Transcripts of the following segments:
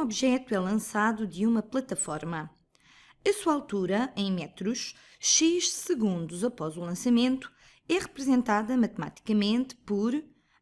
um objeto é lançado de uma plataforma. A sua altura, em metros, x segundos após o lançamento, é representada matematicamente por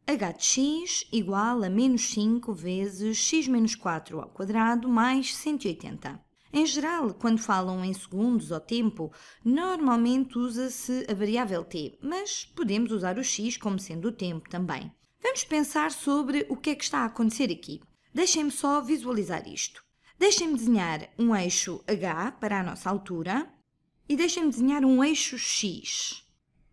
h de x igual a menos 5 vezes x menos 4 ao quadrado mais 180. Em geral, quando falam em segundos ou tempo, normalmente usa-se a variável t, mas podemos usar o x como sendo o tempo também. Vamos pensar sobre o que é que está a acontecer aqui. Deixem-me só visualizar isto. Deixem-me desenhar um eixo H para a nossa altura e deixem-me desenhar um eixo X.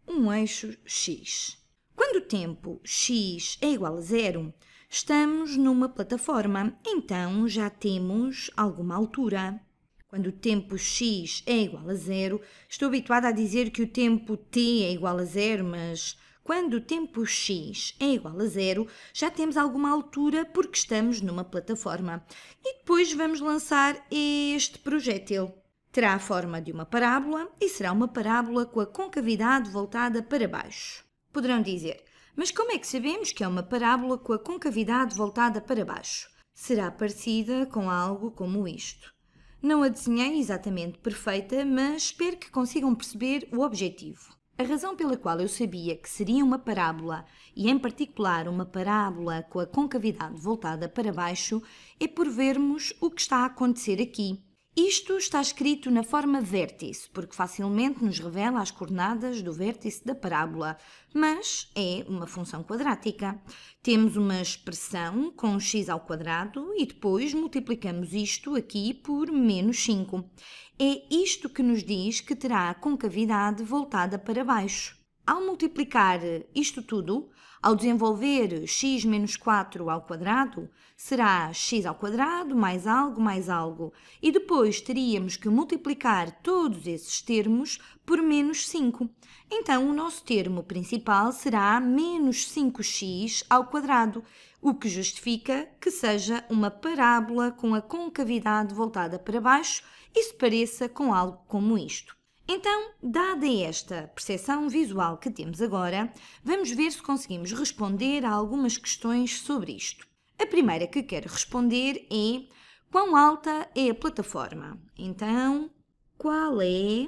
Um eixo X. Quando o tempo x é igual a zero, estamos numa plataforma, então já temos alguma altura. Quando o tempo x é igual a zero, estou habituada a dizer que o tempo t é igual a zero, mas quando o tempo x é igual a zero, já temos alguma altura porque estamos numa plataforma. E depois vamos lançar este projétil. Terá a forma de uma parábola e será uma parábola com a concavidade voltada para baixo. Poderão dizer, mas como é que sabemos que é uma parábola com a concavidade voltada para baixo? Será parecida com algo como isto. Não a desenhei exatamente perfeita, mas espero que consigam perceber o objetivo. A razão pela qual eu sabia que seria uma parábola, e em particular uma parábola com a concavidade voltada para baixo, é por vermos o que está a acontecer aqui. Isto está escrito na forma vértice, porque facilmente nos revela as coordenadas do vértice da parábola, mas é uma função quadrática. Temos uma expressão com x ao quadrado e depois multiplicamos isto aqui por menos 5. É isto que nos diz que terá a concavidade voltada para baixo. Ao multiplicar isto tudo, ao desenvolver x menos 4 ao quadrado, será x ao quadrado mais algo mais algo. E depois teríamos que multiplicar todos esses termos por menos 5. Então, o nosso termo principal será menos 5x ao quadrado, o que justifica que seja uma parábola com a concavidade voltada para baixo e se pareça com algo como isto. Então, dada esta percepção visual que temos agora, vamos ver se conseguimos responder a algumas questões sobre isto. A primeira que quero responder é quão alta é a plataforma? Então, qual é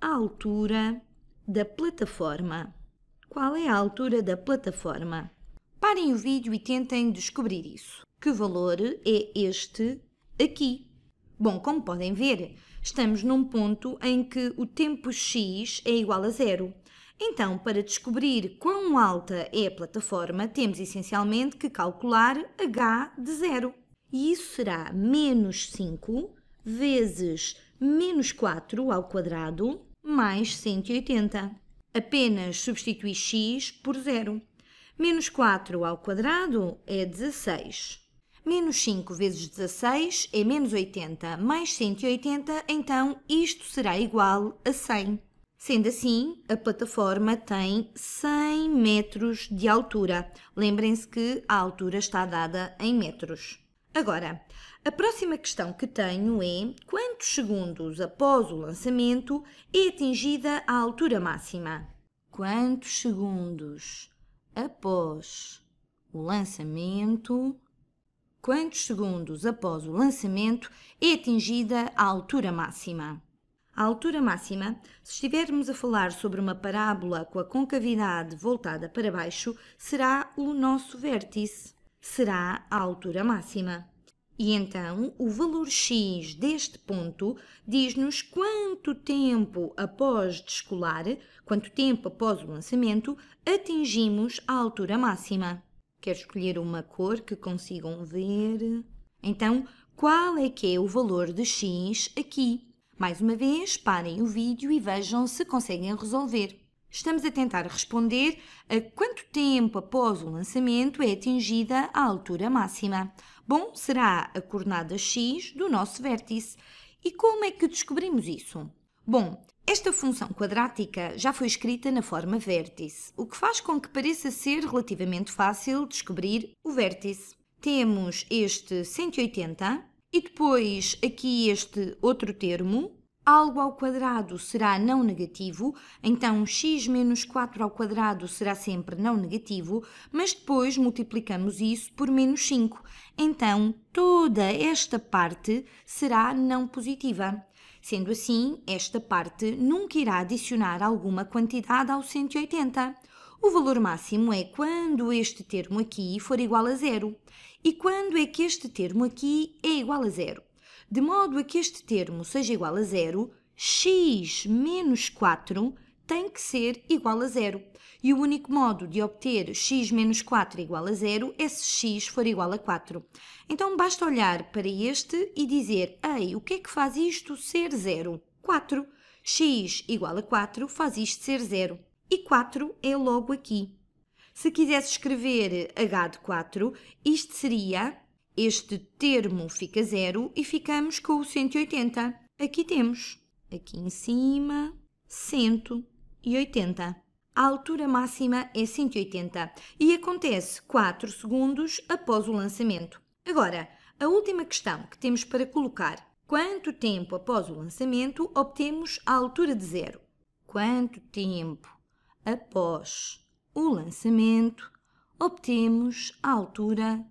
a altura da plataforma? Qual é a altura da plataforma? Parem o vídeo e tentem descobrir isso. Que valor é este aqui? Bom, como podem ver, estamos num ponto em que o tempo x é igual a zero. Então, para descobrir quão alta é a plataforma, temos essencialmente que calcular h de zero. E isso será menos 5 vezes menos 4 ao quadrado mais 180. Apenas substitui x por zero. Menos 4 ao quadrado é 16. Menos 5 vezes 16 é menos 80, mais 180, então isto será igual a 100. Sendo assim, a plataforma tem 100 metros de altura. Lembrem-se que a altura está dada em metros. Agora, a próxima questão que tenho é quantos segundos após o lançamento é atingida a altura máxima? Quantos segundos após o lançamento quantos segundos após o lançamento é atingida a altura máxima. A altura máxima, se estivermos a falar sobre uma parábola com a concavidade voltada para baixo, será o nosso vértice, será a altura máxima. E então, o valor x deste ponto diz-nos quanto tempo após descolar, quanto tempo após o lançamento, atingimos a altura máxima. Quero escolher uma cor que consigam ver. Então, qual é que é o valor de x aqui? Mais uma vez, parem o vídeo e vejam se conseguem resolver. Estamos a tentar responder a quanto tempo após o lançamento é atingida a altura máxima. Bom, será a coordenada x do nosso vértice. E como é que descobrimos isso? Bom, esta função quadrática já foi escrita na forma vértice, o que faz com que pareça ser relativamente fácil descobrir o vértice. Temos este 180 e depois aqui este outro termo. Algo ao quadrado será não negativo, então x menos 4 ao quadrado será sempre não negativo, mas depois multiplicamos isso por menos 5. Então toda esta parte será não positiva. Sendo assim, esta parte nunca irá adicionar alguma quantidade ao 180. O valor máximo é quando este termo aqui for igual a zero. E quando é que este termo aqui é igual a zero? De modo a que este termo seja igual a zero, x menos 4 tem que ser igual a zero. E o único modo de obter x menos 4 igual a zero é se x for igual a 4. Então basta olhar para este e dizer, ei, o que é que faz isto ser zero? 4. x igual a 4 faz isto ser zero. E 4 é logo aqui. Se quisesse escrever h de 4, isto seria, este termo fica zero e ficamos com o 180. Aqui temos, aqui em cima, 100. 180. A altura máxima é 180 e acontece 4 segundos após o lançamento. Agora, a última questão que temos para colocar. Quanto tempo após o lançamento obtemos a altura de zero? Quanto tempo após o lançamento obtemos a altura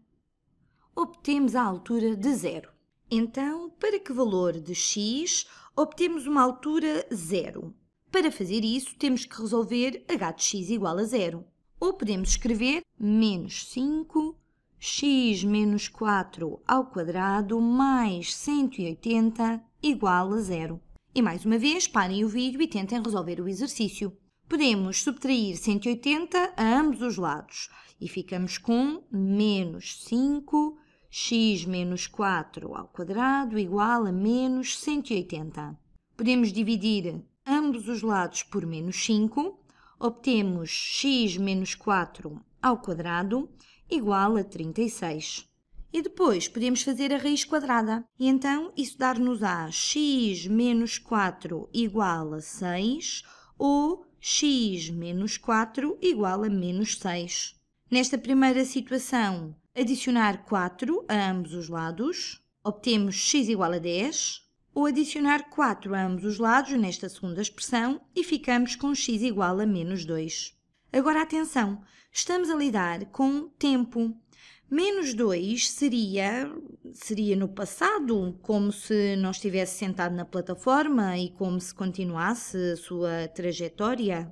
obtemos a altura de zero. Então, para que valor de x obtemos uma altura zero? Para fazer isso, temos que resolver h de x igual a zero. Ou podemos escrever menos 5 x menos 4 ao quadrado mais 180 igual a zero. E mais uma vez, parem o vídeo e tentem resolver o exercício. Podemos subtrair 180 a ambos os lados e ficamos com menos 5 x menos 4 ao quadrado igual a menos 180. Podemos dividir ambos os lados por menos 5, obtemos x menos 4 ao quadrado igual a 36. E depois podemos fazer a raiz quadrada. E então isso dar-nos-á x menos 4 igual a 6 ou x menos 4 igual a menos 6. Nesta primeira situação, adicionar 4 a ambos os lados, obtemos x igual a 10 ou adicionar 4 a ambos os lados nesta segunda expressão e ficamos com x igual a menos 2. Agora atenção, estamos a lidar com tempo. Menos 2 seria, seria no passado, como se não estivesse sentado na plataforma e como se continuasse a sua trajetória.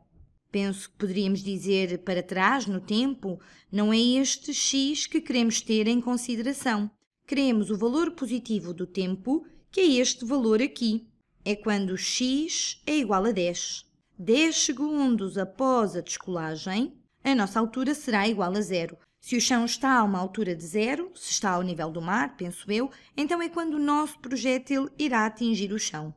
Penso que poderíamos dizer para trás no tempo, não é este x que queremos ter em consideração. Queremos o valor positivo do tempo que é este valor aqui. É quando x é igual a 10. 10 segundos após a descolagem, a nossa altura será igual a zero. Se o chão está a uma altura de zero, se está ao nível do mar, penso eu, então é quando o nosso projétil irá atingir o chão.